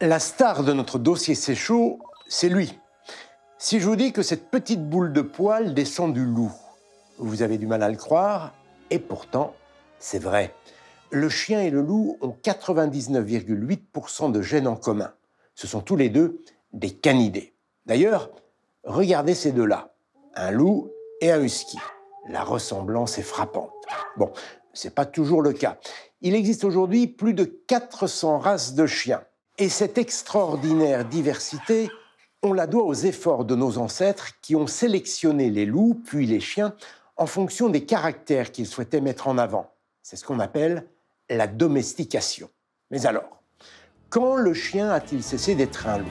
La star de notre dossier Séchaud, c'est lui. Si je vous dis que cette petite boule de poil descend du loup, vous avez du mal à le croire, et pourtant, c'est vrai. Le chien et le loup ont 99,8% de gènes en commun. Ce sont tous les deux des canidés. D'ailleurs, regardez ces deux-là, un loup et un husky. La ressemblance est frappante. Bon, c'est pas toujours le cas. Il existe aujourd'hui plus de 400 races de chiens. Et cette extraordinaire diversité, on la doit aux efforts de nos ancêtres qui ont sélectionné les loups, puis les chiens, en fonction des caractères qu'ils souhaitaient mettre en avant. C'est ce qu'on appelle la domestication. Mais alors, quand le chien a-t-il cessé d'être un loup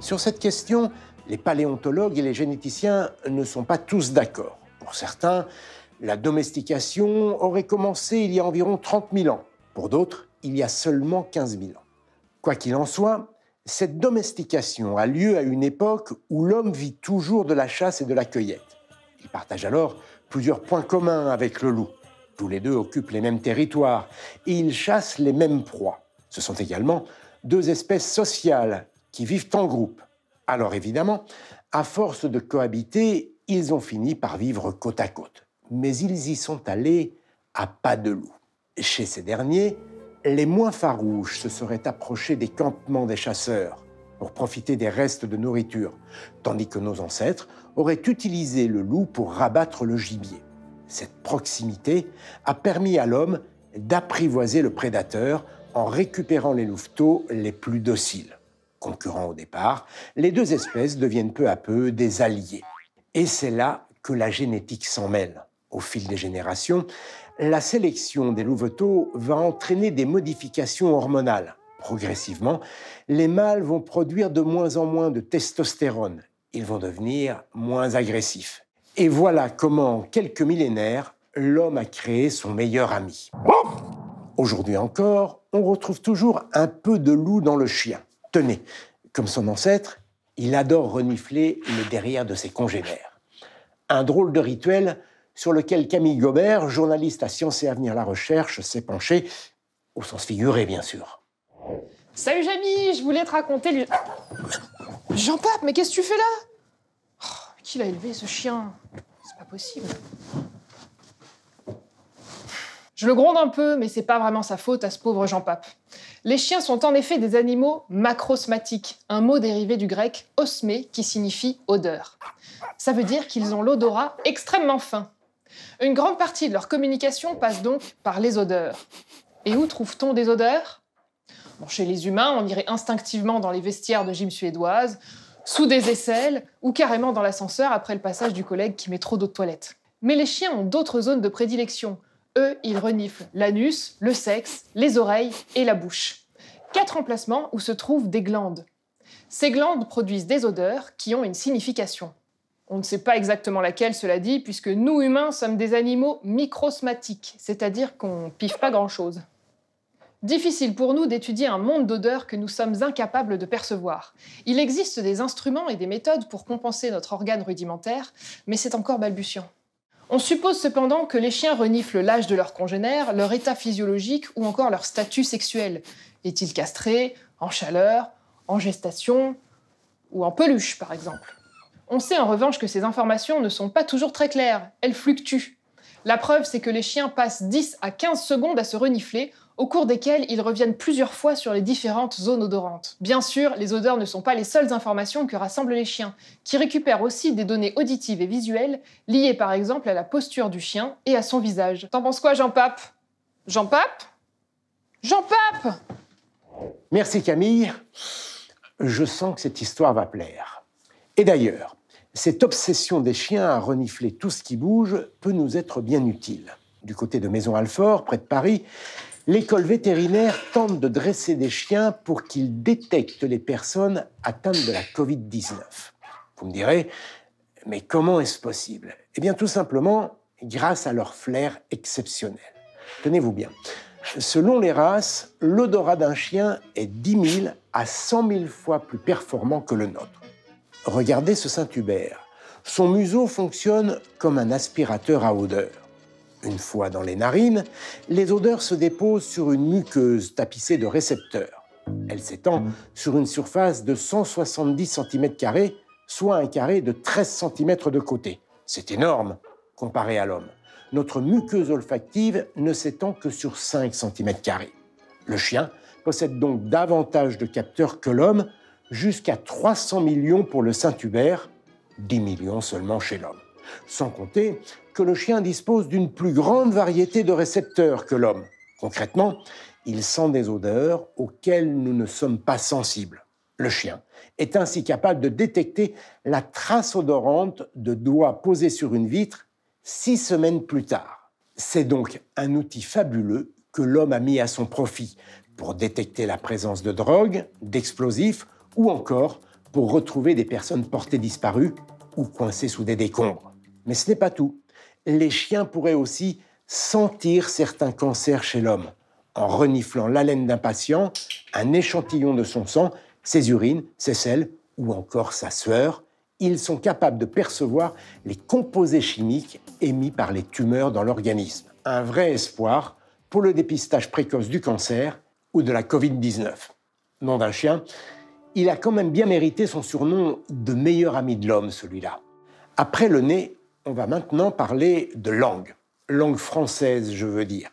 Sur cette question, les paléontologues et les généticiens ne sont pas tous d'accord. Pour certains, la domestication aurait commencé il y a environ 30 000 ans pour d'autres, il y a seulement 15 000 ans. Quoi qu'il en soit, cette domestication a lieu à une époque où l'homme vit toujours de la chasse et de la cueillette. Il partage alors plusieurs points communs avec le loup. Tous les deux occupent les mêmes territoires et ils chassent les mêmes proies. Ce sont également deux espèces sociales qui vivent en groupe. Alors évidemment, à force de cohabiter, ils ont fini par vivre côte à côte. Mais ils y sont allés à pas de loup. Chez ces derniers, les moins farouches se seraient approchés des campements des chasseurs pour profiter des restes de nourriture, tandis que nos ancêtres auraient utilisé le loup pour rabattre le gibier. Cette proximité a permis à l'homme d'apprivoiser le prédateur en récupérant les louveteaux les plus dociles. Concurrents au départ, les deux espèces deviennent peu à peu des alliés. Et c'est là que la génétique s'en mêle. Au fil des générations, la sélection des louveteaux va entraîner des modifications hormonales. Progressivement, les mâles vont produire de moins en moins de testostérone. Ils vont devenir moins agressifs. Et voilà comment, en quelques millénaires, l'homme a créé son meilleur ami. Aujourd'hui encore, on retrouve toujours un peu de loup dans le chien. Tenez, comme son ancêtre, il adore renifler le derrière de ses congénères. Un drôle de rituel sur lequel Camille Gobert, journaliste à Sciences et Avenir la Recherche, s'est penchée, au sens figuré bien sûr. Salut Jamie, je voulais te raconter lui. Jean-Pape, mais qu'est-ce que tu fais là oh, Qui l'a élevé ce chien C'est pas possible. Je le gronde un peu, mais c'est pas vraiment sa faute à ce pauvre Jean-Pape. Les chiens sont en effet des animaux macrosmatiques, un mot dérivé du grec osmé qui signifie odeur. Ça veut dire qu'ils ont l'odorat extrêmement fin. Une grande partie de leur communication passe donc par les odeurs. Et où trouve-t-on des odeurs Chez les humains, on irait instinctivement dans les vestiaires de gym suédoise, sous des aisselles ou carrément dans l'ascenseur après le passage du collègue qui met trop d'eau de toilette. Mais les chiens ont d'autres zones de prédilection. Eux, ils reniflent l'anus, le sexe, les oreilles et la bouche. Quatre emplacements où se trouvent des glandes. Ces glandes produisent des odeurs qui ont une signification. On ne sait pas exactement laquelle, cela dit, puisque nous, humains, sommes des animaux microsmatiques, c'est-à-dire qu'on piffe pas grand-chose. Difficile pour nous d'étudier un monde d'odeurs que nous sommes incapables de percevoir. Il existe des instruments et des méthodes pour compenser notre organe rudimentaire, mais c'est encore balbutiant. On suppose cependant que les chiens reniflent l'âge de leurs congénères, leur état physiologique ou encore leur statut sexuel. Est-il castré, en chaleur, en gestation ou en peluche par exemple on sait en revanche que ces informations ne sont pas toujours très claires, elles fluctuent. La preuve, c'est que les chiens passent 10 à 15 secondes à se renifler, au cours desquelles ils reviennent plusieurs fois sur les différentes zones odorantes. Bien sûr, les odeurs ne sont pas les seules informations que rassemblent les chiens, qui récupèrent aussi des données auditives et visuelles, liées par exemple à la posture du chien et à son visage. T'en penses quoi, Jean-Pape Jean-Pape Jean-Pape Merci Camille. Je sens que cette histoire va plaire. Et d'ailleurs, cette obsession des chiens à renifler tout ce qui bouge peut nous être bien utile. Du côté de Maison Alfort, près de Paris, l'école vétérinaire tente de dresser des chiens pour qu'ils détectent les personnes atteintes de la Covid-19. Vous me direz, mais comment est-ce possible Eh bien tout simplement grâce à leur flair exceptionnel. Tenez-vous bien. Selon les races, l'odorat d'un chien est 10 000 à 100 000 fois plus performant que le nôtre. Regardez ce Saint-Hubert. Son museau fonctionne comme un aspirateur à odeurs. Une fois dans les narines, les odeurs se déposent sur une muqueuse tapissée de récepteurs. Elle s'étend sur une surface de 170 cm, soit un carré de 13 cm de côté. C'est énorme comparé à l'homme. Notre muqueuse olfactive ne s'étend que sur 5 cm. Le chien possède donc davantage de capteurs que l'homme jusqu'à 300 millions pour le Saint-Hubert, 10 millions seulement chez l'homme. Sans compter que le chien dispose d'une plus grande variété de récepteurs que l'homme. Concrètement, il sent des odeurs auxquelles nous ne sommes pas sensibles. Le chien est ainsi capable de détecter la trace odorante de doigts posés sur une vitre six semaines plus tard. C'est donc un outil fabuleux que l'homme a mis à son profit pour détecter la présence de drogues, d'explosifs ou encore pour retrouver des personnes portées disparues ou coincées sous des décombres. Mais ce n'est pas tout. Les chiens pourraient aussi sentir certains cancers chez l'homme, en reniflant l'haleine d'un patient, un échantillon de son sang, ses urines, ses selles ou encore sa sueur. Ils sont capables de percevoir les composés chimiques émis par les tumeurs dans l'organisme. Un vrai espoir pour le dépistage précoce du cancer ou de la Covid-19. Nom d'un chien, il a quand même bien mérité son surnom de meilleur ami de l'homme, celui-là. Après le nez, on va maintenant parler de langue. Langue française, je veux dire.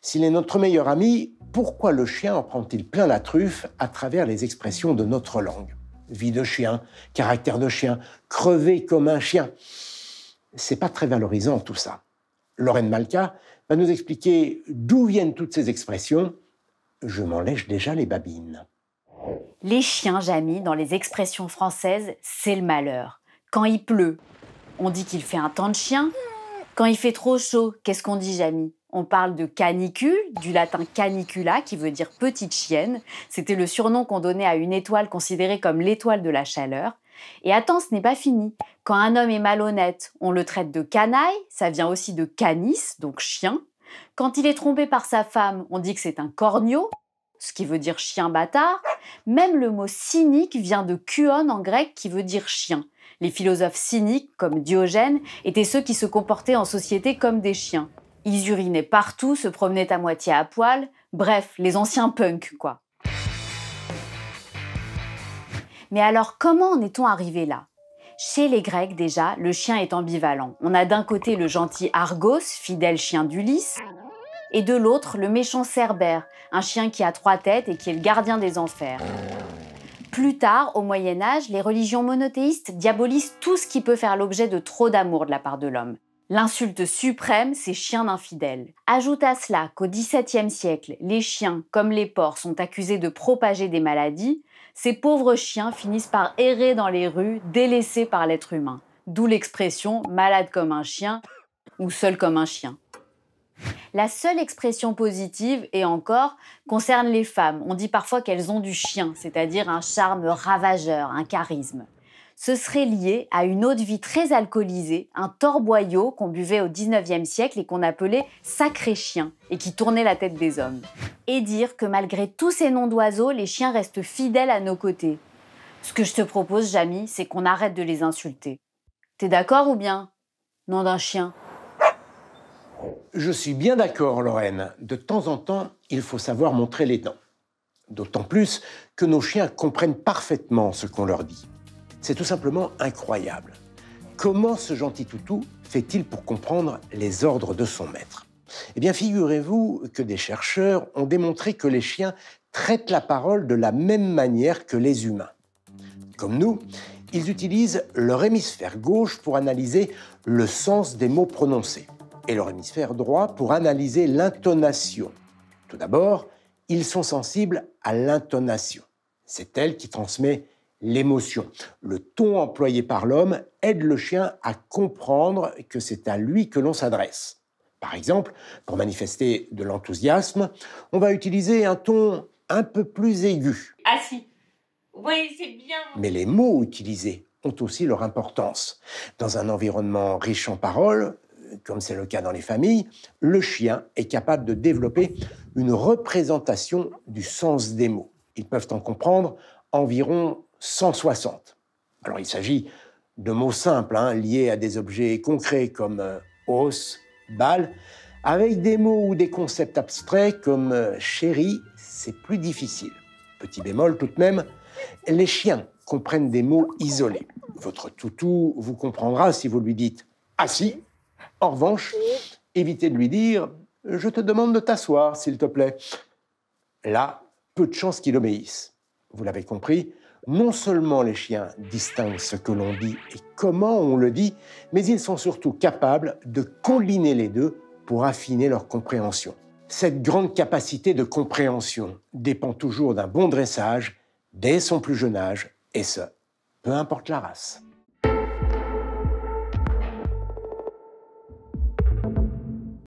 S'il est notre meilleur ami, pourquoi le chien en prend-il plein la truffe à travers les expressions de notre langue Vie de chien, caractère de chien, crever comme un chien. C'est pas très valorisant tout ça. Lorraine Malka va nous expliquer d'où viennent toutes ces expressions. Je m'en lèche déjà les babines. Les chiens, Jamy, dans les expressions françaises, c'est le malheur. Quand il pleut, on dit qu'il fait un temps de chien. Quand il fait trop chaud, qu'est-ce qu'on dit, Jamy on parle de canicule, du latin canicula, qui veut dire petite chienne. C'était le surnom qu'on donnait à une étoile considérée comme l'étoile de la chaleur. Et attends, ce n'est pas fini. Quand un homme est malhonnête, on le traite de canaille, ça vient aussi de canis, donc chien. Quand il est trompé par sa femme, on dit que c'est un corneau, ce qui veut dire chien bâtard, même le mot cynique vient de kuon en grec qui veut dire chien. Les philosophes cyniques, comme Diogène, étaient ceux qui se comportaient en société comme des chiens. Ils urinaient partout, se promenaient à moitié à poil, bref, les anciens punks, quoi. Mais alors, comment en est-on arrivé là Chez les Grecs, déjà, le chien est ambivalent. On a d'un côté le gentil Argos, fidèle chien d'Ulysse, et de l'autre le méchant Cerbère, un chien qui a trois têtes et qui est le gardien des enfers. Plus tard, au Moyen Âge, les religions monothéistes diabolisent tout ce qui peut faire l'objet de trop d'amour de la part de l'homme. L'insulte suprême, c'est chien d'infidèle. Ajoute à cela qu'au XVIIe siècle, les chiens, comme les porcs, sont accusés de propager des maladies, ces pauvres chiens finissent par errer dans les rues, délaissés par l'être humain. D'où l'expression malade comme un chien ou seul comme un chien. La seule expression positive, et encore, concerne les femmes. On dit parfois qu'elles ont du chien, c'est-à-dire un charme ravageur, un charisme. Ce serait lié à une eau de vie très alcoolisée, un torboyau qu'on buvait au 19e siècle et qu'on appelait sacré chien, et qui tournait la tête des hommes. Et dire que malgré tous ces noms d'oiseaux, les chiens restent fidèles à nos côtés. Ce que je te propose, Jamy, c'est qu'on arrête de les insulter. T'es d'accord ou bien Nom d'un chien. Je suis bien d'accord, Lorraine. De temps en temps, il faut savoir montrer les dents. D'autant plus que nos chiens comprennent parfaitement ce qu'on leur dit. C'est tout simplement incroyable. Comment ce gentil toutou fait-il pour comprendre les ordres de son maître Eh bien, figurez-vous que des chercheurs ont démontré que les chiens traitent la parole de la même manière que les humains. Comme nous, ils utilisent leur hémisphère gauche pour analyser le sens des mots prononcés et leur hémisphère droit pour analyser l'intonation. Tout d'abord, ils sont sensibles à l'intonation. C'est elle qui transmet l'émotion. Le ton employé par l'homme aide le chien à comprendre que c'est à lui que l'on s'adresse. Par exemple, pour manifester de l'enthousiasme, on va utiliser un ton un peu plus aigu. Ah si, oui, c'est bien. Mais les mots utilisés ont aussi leur importance. Dans un environnement riche en paroles, comme c'est le cas dans les familles, le chien est capable de développer une représentation du sens des mots. Ils peuvent en comprendre environ 160. Alors il s'agit de mots simples, hein, liés à des objets concrets comme euh, os, balle, avec des mots ou des concepts abstraits comme euh, chéri, c'est plus difficile. Petit bémol tout de même, les chiens comprennent des mots isolés. Votre toutou vous comprendra si vous lui dites assis ah en revanche, évitez de lui dire Je te demande de t'asseoir, s'il te plaît. Là, peu de chances qu'il obéisse. Vous l'avez compris, non seulement les chiens distinguent ce que l'on dit et comment on le dit, mais ils sont surtout capables de combiner les deux pour affiner leur compréhension. Cette grande capacité de compréhension dépend toujours d'un bon dressage dès son plus jeune âge, et ce, peu importe la race.